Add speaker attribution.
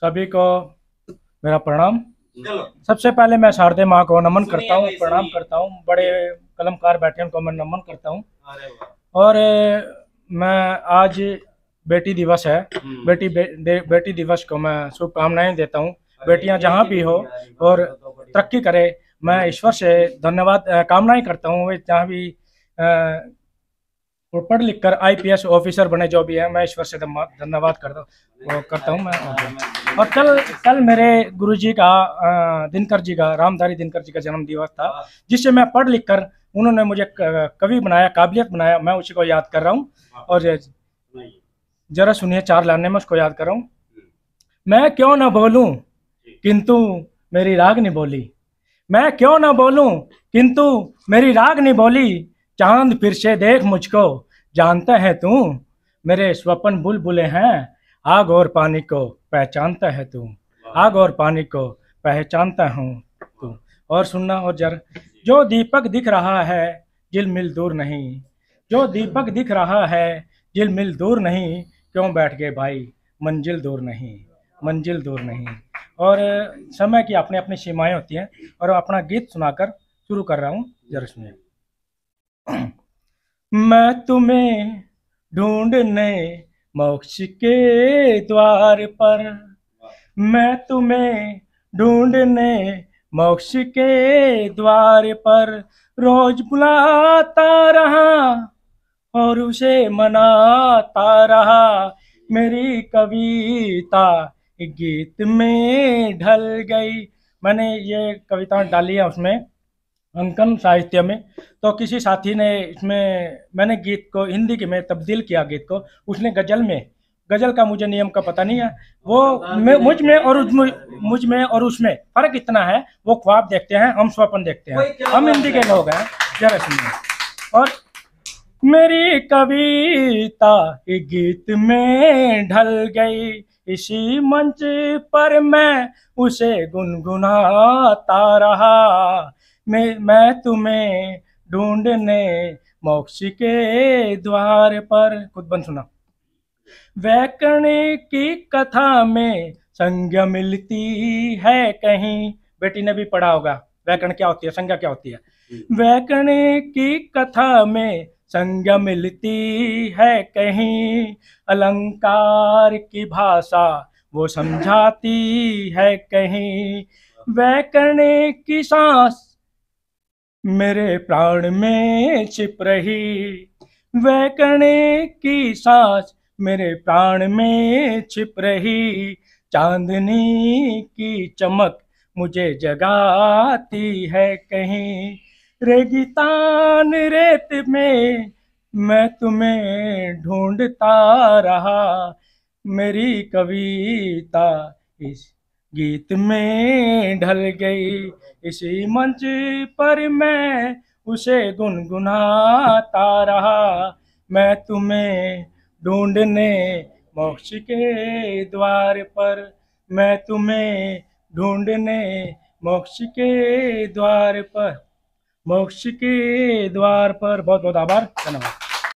Speaker 1: सभी को मेरा प्रणाम सबसे पहले मैं शारदे माँ को नमन करता हूँ प्रणाम करता हूँ बड़े कलमकार बैठे उनको मैं नमन करता हूँ और मैं आज बेटी दिवस है हम्म। बेटी बे, बेटी दिवस को मैं शुभकामनाएं देता हूँ बेटियाँ जहाँ भी हो और तरक्की करे मैं ईश्वर से धन्यवाद कामनाएं करता हूँ जहाँ भी पढ़ लिख कर आई ऑफिसर बने जो भी है मैं ईश्वर से धन्यवाद करता हूँ करता हूँ मैं और कल कल मेरे गुरु जी का दिनकर जी का रामधारी दिनकर जी का जन्म दिवस था हाँ। जिससे मैं पढ़ लिख कर उन्होंने मुझे कवि बनाया काबिलियत बनाया मैं उसी को याद कर रहा हूँ हाँ। और जरा सुनिए चार लाने में उसको याद कर रहा हूँ हम्म। मैं क्यों ना बोलूं किंतु मेरी राग नहीं बोली मैं क्यों ना बोलूं किंतु मेरी राग नहीं बोली चांद फिर से देख मुझको जानता है तू मेरे स्वपन बुलबुले हैं आग और पानी को पहचानता है तू आग और पानी को पहचानता हूँ तू और सुनना और जर जो दीपक दिख रहा है जिल मिल दूर नहीं जो दीपक दिख रहा है जिल मिल दूर नहीं क्यों बैठ गए भाई मंजिल दूर नहीं मंजिल दूर नहीं और समय की अपने अपनी सीमाएं होती हैं और अपना गीत सुनाकर शुरू कर रहा हूँ जर सुनिए मैं तुम्हें ढूंढने मोक्ष के द्वार पर मैं तुम्हें ढूंढने मोक्ष के द्वार पर रोज बुलाता रहा और उसे मनाता रहा मेरी कविता गीत में ढल गई मैंने ये कविता डाली है उसमें अंकन साहित्य में तो किसी साथी ने इसमें मैंने गीत को हिंदी के में तब्दील किया गीत को उसने गज़ल में गज़ल का मुझे नियम का पता नहीं है वो मुझ में और मुझ में और उसमें फ़र्क इतना है वो ख्वाब देखते हैं हम स्वपन देखते हैं हम हिंदी के लोग हैं जरा सुनिए और मेरी कविता गीत में ढल गई इसी मंच पर मैं उसे गुनगुनाता रहा मैं मैं तुम्हें ढूंढने मोक्ष के द्वार पर खुद बन सुना वैकरण की कथा में संज्ञा मिलती है कहीं बेटी ने भी पढ़ा होगा व्याकरण क्या होती है संज्ञा क्या होती है हम्म। व्याकरण की कथा में संज्ञा मिलती है कहीं अलंकार की भाषा वो समझाती है कहीं हाँ। व्याकरण की सांस मेरे प्राण में छिप रही वह कणे की सास मेरे प्राण में छिप रही चांदनी की चमक मुझे जगाती है कहीं रेगितान रेत में मैं तुम्हें ढूंढता रहा मेरी कविता इस गीत में ढल गई इसी मंच पर मैं उसे गुनगुनाता रहा मैं तुम्हें ढूंढने मोक्ष के द्वार पर मैं तुम्हें ढूंढने मोक्ष के द्वार पर मोक्ष के द्वार पर बहुत बहुत आभार धन्यवाद